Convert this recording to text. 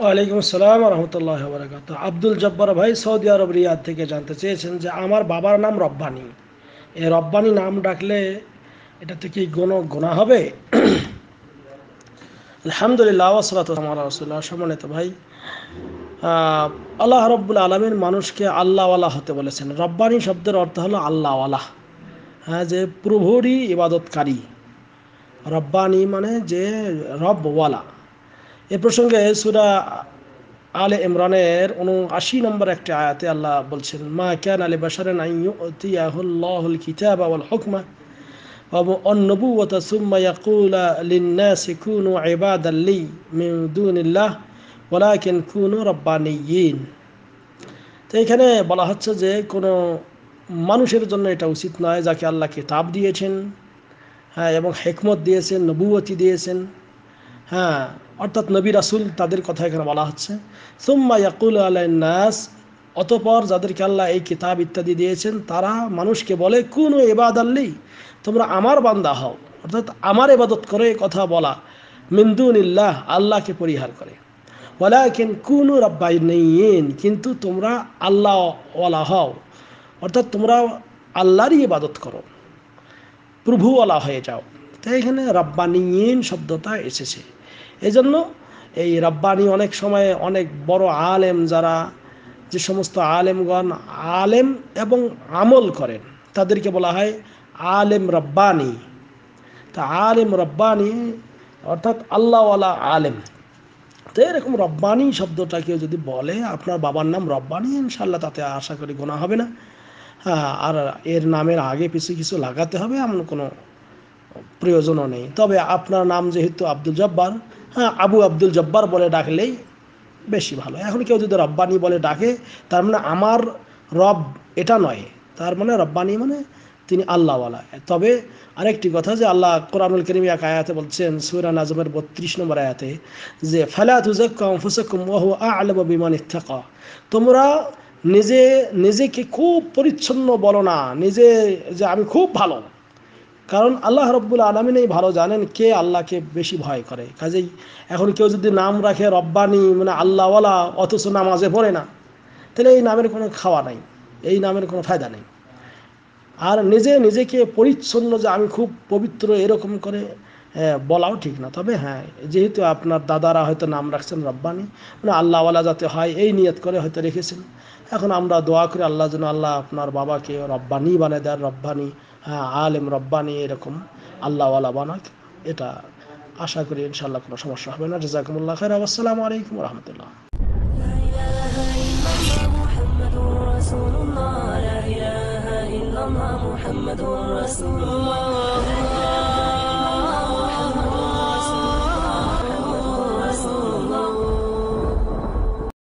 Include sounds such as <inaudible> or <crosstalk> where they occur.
ওয়ালাইকুম আসসালাম রহমতুল্লাহ বরাকাত আব্দুল জব্বর ভাই সৌদি আরব রিয়াদ থেকে জানতে চেয়েছেন যে আমার বাবার নাম রব্বানি এই রব্বানি নাম ডাকলে এটাতে কি কোনো গোনা হবে <clears throat> আলহামদুলিল্লাহ ওসলাতামরসুল্লাহ সম্মানিত ভাই আল্লাহ রব্বুল আলমীর মানুষকে আল্লাহওয়ালা হতে বলেছেন রব্বানি শব্দের অর্থ হলো আল্লাহওয়ালা হ্যাঁ যে প্রভুরই ইবাদতকারী রব্বানি মানে যে রব্বওয়ালা এ প্রসঙ্গে সুরা আলে ইমরানের উনআশি নম্বর একটি আয়াতে আল্লাহ বলছেন মা ক্যান আলী বাসারেন আইয়াহুল কিতাব আল হকমা والنبوة ثم يقول للناس كونوا عبادا لي من دون কেন ولكن كونوا ربانيين তো এখানে বলা হচ্ছে যে কোনো মানুষের জন্য এটা উচিত নয় যাকে আল্লাহ কিতাব দিয়েছেন হ্যাঁ এবং হেকমত দিয়েছেন নবুয়তি দিয়েছেন হ্যাঁ অর্থাৎ নবী রাসুল তাদের কথা এখানে বলা হচ্ছে সুম্মা ইয়াকুল নাস অতপর যাদেরকে আল্লাহ এই কিতাব ইত্যাদি দিয়েছেন তারা মানুষকে বলে কোন এবাদ আল্লি তোমরা আমার বান্দা হও অর্থাৎ আমার এবাদত করে কথা বলা মিন্দুনিল্লাহ আল্লাহকে পরিহার করে ওয়ালাকিন কুনু রব্বাই নেই কিন্তু তোমরা আল্লাহ ওলা হও অর্থাৎ তোমরা আল্লাহরই ইবাদত করো প্রভুওয়ালা হয়ে যাও তাই এখানে রব্বানিয়ীন শব্দটা এসেছে এজন্য এই রাব্বানি অনেক সময়ে অনেক বড় আলেম যারা যে সমস্ত আলেমগণ আলেম এবং আমল করেন তাদেরকে বলা হয় আলেম রব্বানি তা আলেম রব্বানি অর্থাৎ আল্লাহওয়ালা আলেম তো এরকম রব্বানি শব্দটা কেউ যদি বলে আপনার বাবার নাম রব্বানি ইনশাল্লাহ তাতে আশা করি গোনা হবে না হ্যাঁ, আর এর নামের আগে পিছু কিছু লাগাতে হবে এমন কোনো প্রয়োজনও নেই তবে আপনার নাম যেহেতু আব্দুল জব্বার হ্যাঁ আবু আব্দুল জব্বার বলে ডাকলেই বেশি ভালো এখন কেউ যদি রব্বানি বলে ডাকে তার মানে আমার রব এটা নয় তার মানে রব্বানি মানে তিনি আল্লাহওয়ালা তবে আরেকটি কথা যে আল্লাহ কোরআনুল করিম এক আয়াতে বলছেন সুরান আজমের বত্রিশ নম্বর আয়াতে যে ফালা বিমান তোমরা নিজে নিজেকে খুব পরিচ্ছন্ন বলো না নিজে যে আমি খুব ভালো কারণ আল্লাহ রব্বুল আলমিনেই ভালো জানেন কে আল্লাহকে বেশি ভয় করে কাজেই এখন কেউ যদি নাম রাখে রব্বানি মানে আল্লাহওয়ালা অথচ নামাজে পড়ে না তাহলে এই নামের কোনো খাওয়া নাই এই নামের কোনো ফায়দা নেই আর নিজে নিজেকে পরিচ্ছন্ন যে আমি খুব পবিত্র এরকম করে বলাও ঠিক না তবে হ্যাঁ যেহেতু আপনার দাদারা হয়তো নাম রাখছেন রব্বানি মানে আল্লাহওয়ালা যাতে হয় এই নিয়ত করে হয়তো রেখেছেন এখন আমরা দোয়া করি আল্লাহ যেন আল্লাহ আপনার বাবাকে রব্বানি বানিয়ে দেন রব্বানি হ্যাঁ, আলেম রব্বানি এরকম আল্লাহওয়ালা বানাক এটা আশা করি ইনশাল্লাহ কোনো সমস্যা হবে না জাজাকুমুল্লাহ খাই আসসালামু আলাইকুম রহমতুল্লাহ محمد رسول الله